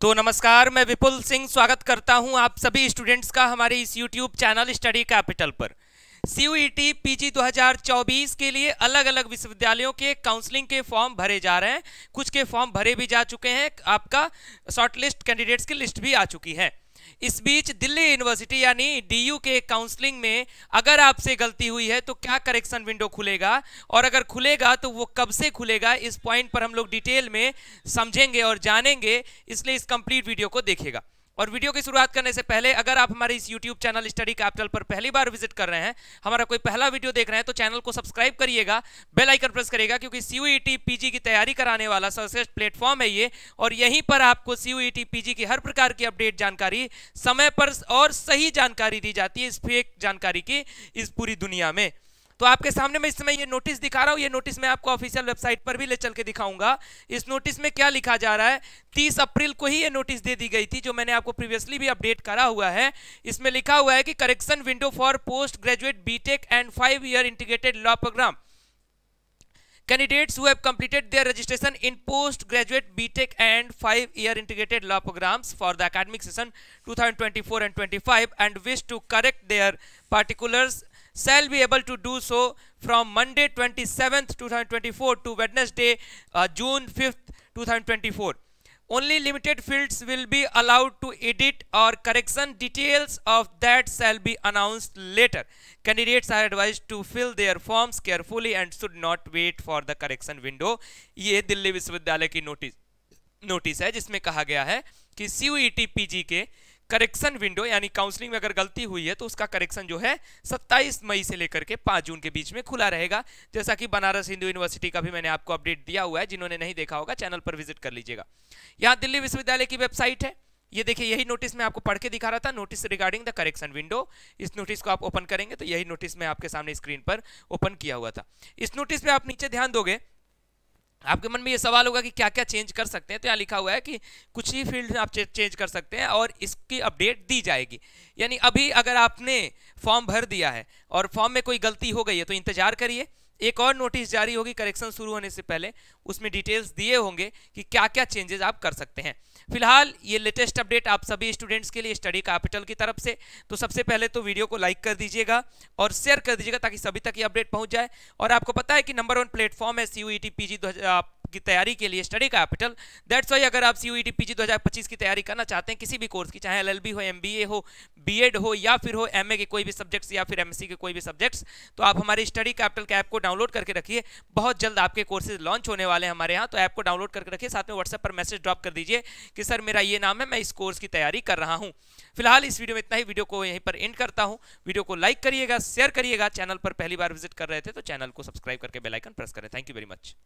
तो नमस्कार मैं विपुल सिंह स्वागत करता हूं आप सभी स्टूडेंट्स का हमारे इस यूट्यूब चैनल स्टडी कैपिटल पर सीयूईटी पीजी 2024 के लिए अलग अलग विश्वविद्यालयों के काउंसलिंग के फॉर्म भरे जा रहे हैं कुछ के फॉर्म भरे भी जा चुके हैं आपका शॉर्टलिस्ट कैंडिडेट्स की लिस्ट भी आ चुकी है इस बीच दिल्ली यूनिवर्सिटी यानी डीयू के काउंसलिंग में अगर आपसे गलती हुई है तो क्या करेक्शन विंडो खुलेगा और अगर खुलेगा तो वो कब से खुलेगा इस पॉइंट पर हम लोग डिटेल में समझेंगे और जानेंगे इसलिए इस कंप्लीट वीडियो को देखेगा और वीडियो की शुरुआत करने से पहले अगर आप हमारे इस यूट्यूब चैनल स्टडी कैपिटल पर पहली बार विजिट कर रहे हैं हमारा कोई पहला वीडियो देख रहे हैं तो चैनल को सब्सक्राइब करिएगा बेल आइकन प्रेस करिएगा क्योंकि सीयूईटी पीजी e की तैयारी कराने वाला सर्वश्रेष्ठ प्लेटफॉर्म है ये और यहीं पर आपको सीयूईटी पीजी e की हर प्रकार की अपडेट जानकारी समय पर और सही जानकारी दी जाती है इस फेक जानकारी की इस पूरी दुनिया में तो आपके सामने मैं इस समय ये नोटिस दिखा रहा हूँ ये नोटिस मैं आपको ऑफिशियल वेबसाइट पर भी ले चल के दिखाऊंगा इस नोटिस में क्या लिखा जा रहा है तीस अप्रैल को ही ये नोटिस दे दी गई थी जो मैंने आपको प्रीवियसली भी अपडेट करा हुआ है इसमें लिखा हुआ है कि correction window for post graduate B and five year integrated law programme candidates who have completed their registration in post graduate btech and 5 year integrated law programs for the academic session 2024 and 25 and wish to correct their particulars shall be able to do so from Monday 27th 2024 to Wednesday uh, June 5th 2024 only limited fields will be allowed to edit or correction details of that shall be announced later candidates are advised to fill their forms carefully and should not wait for the correction window ye delhi विश्वविद्यालय की notice notice है जिसमें कहा गया है कि CUET PG के correction window यानी काउंसलिंग में अगर गलती हुई है तो उसका करेक्शन जो है 27 मई से लेकर के 5 जून के बीच में खुला रहेगा जैसा कि बनारस हिंदू यूनिवर्सिटी का भी मैंने आपको अपडेट दिया हुआ है जिन्होंने नहीं देखा होगा चैनल पर विजिट कर लीजिएगा यहाँ दिल्ली विश्वविद्यालय की वेबसाइट है ये देखिए यही नोटिस मैं आपको पढ़ के दिखा रहा था notice regarding the correction window इस नोटिस को आप ओपन करेंगे तो यही नोटिस मैं आपके सामने स्क्रीन पर ओपन किया हुआ था इस नोटिस पे आप नीचे ध्यान दोगे आपके मन में ये सवाल होगा कि क्या क्या चेंज कर सकते हैं तो यहाँ लिखा हुआ है कि कुछ ही फील्ड आप चेंज कर सकते हैं और इसकी अपडेट दी जाएगी यानी अभी अगर आपने फॉर्म भर दिया है और फॉर्म में कोई गलती हो गई है तो इंतजार करिए एक और नोटिस जारी होगी करेक्शन शुरू होने से पहले उसमें डिटेल्स दिए होंगे कि क्या क्या चेंजेस आप कर सकते हैं फिलहाल ये लेटेस्ट अपडेट आप सभी स्टूडेंट्स के लिए स्टडी कैपिटल की तरफ से तो सबसे पहले तो वीडियो को लाइक कर दीजिएगा और शेयर कर दीजिएगा ताकि सभी तक ये अपडेट पहुंच जाए और आपको पता है कि नंबर वन प्लेटफॉर्म है C U E T P G की तैयारी के लिए स्टडी कैपिटल दैट्स वाई अगर आप सी यू टी की तैयारी करना चाहते हैं किसी भी कोर्स की चाहे एल हो एम हो बी हो या फिर हो एमए के कोई भी सब्जेक्ट्स या फिर एमएससी के कोई भी सब्जेक्ट्स तो आप हमारी स्टडी कैपिटल के ऐप को डाउनलोड करके रखिए बहुत जल्द आपके कोर्सेज लॉन्च होने वाले हैं हमारे यहाँ तो ऐप को डाउनलोड करके रखिए साथ में व्हाट्सएप पर मैसेज ड्रॉप कर दीजिए कि सर मेरा ये नाम है मैं इस कोर्स की तैयारी कर रहा हूँ फिलहाल इस वीडियो में इतना ही वीडियो को यहीं पर एंड करता हूँ वीडियो को लाइक करिएगा शेयर करिएगा चैनल पर पहली बार विजिट कर रहे थे तो चैनल को सब्सक्राइब करके बेलाइकन प्रेस करें थैंक यू वेरी मच